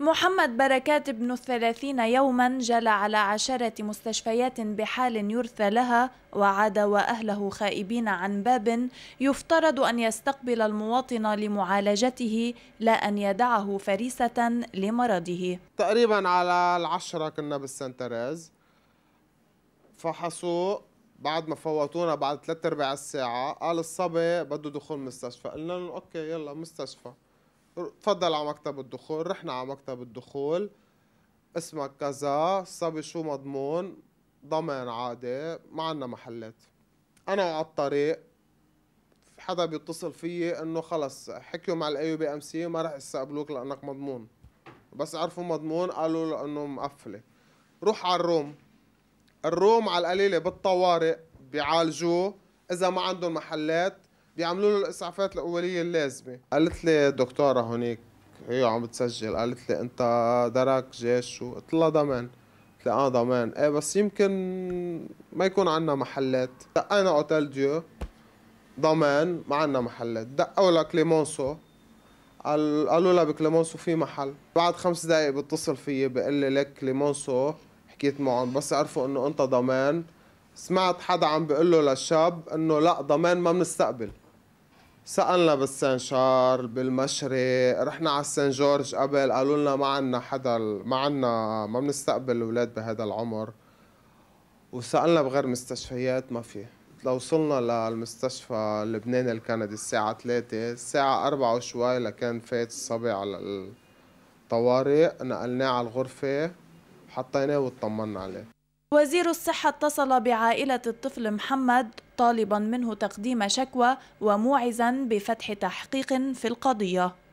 محمد بركات ابن الثلاثين يوما جل على عشرة مستشفيات بحال يرثى لها وعاد وأهله خائبين عن باب يفترض أن يستقبل المواطن لمعالجته لا أن يدعه فريسة لمرضه تقريبا على العشرة كنا بالسنتراز فحصوا بعد ما فوتونا بعد ثلاث ارباع الساعة قال الصبي بده دخول مستشفى قلنا له اوكي يلا مستشفى تفضل على مكتب الدخول رحنا على مكتب الدخول اسمك كذا الصبي شو مضمون ضمان عادي ما عنا محلات انا على الطريق حدا بيتصل فيي انه خلص حكيوا مع الاي بي ام سي ما راح يستقبلوك لانك مضمون بس عرفوا مضمون قالوا لانه مقفله روح على الروم الروم على القليله بالطوارئ بيعالجوه اذا ما عندهم محلات بيعملوا له الاسعافات الاوليه اللازمه قالت لي دكتوره هونيك هي عم بتسجل قالت لي انت درك جيش قلت لها ضمان قلت لها اه ضمان ايه بس يمكن ما يكون عندنا محلات دقينا اوتيل ديو ضمان ما عندنا محلات دقوا لكليمونسو قالوا لها بكليمونسو في محل بعد خمس دقائق بتصل فيي بقول لي لك كليمونسو حكيت معهم بس عرفوا انه انت ضمان سمعت حدا عم بيقول له للشاب انه لا ضمان ما بنستقبل سألنا بالسنشار بالمشرق رحنا على السان جورج قبل قالوا لنا ما عنا حدا ما عنا ما بنستقبل الاولاد بهذا العمر وسألنا بغير مستشفيات ما في لو وصلنا للمستشفى اللبناني الكندي الساعة 3 الساعة 4 وشوي لكان فات الصبي على الطوارئ نقلناه على الغرفة حطيناه واطمنا عليه وزير الصحة اتصل بعائلة الطفل محمد طالبا منه تقديم شكوى وموعزا بفتح تحقيق في القضية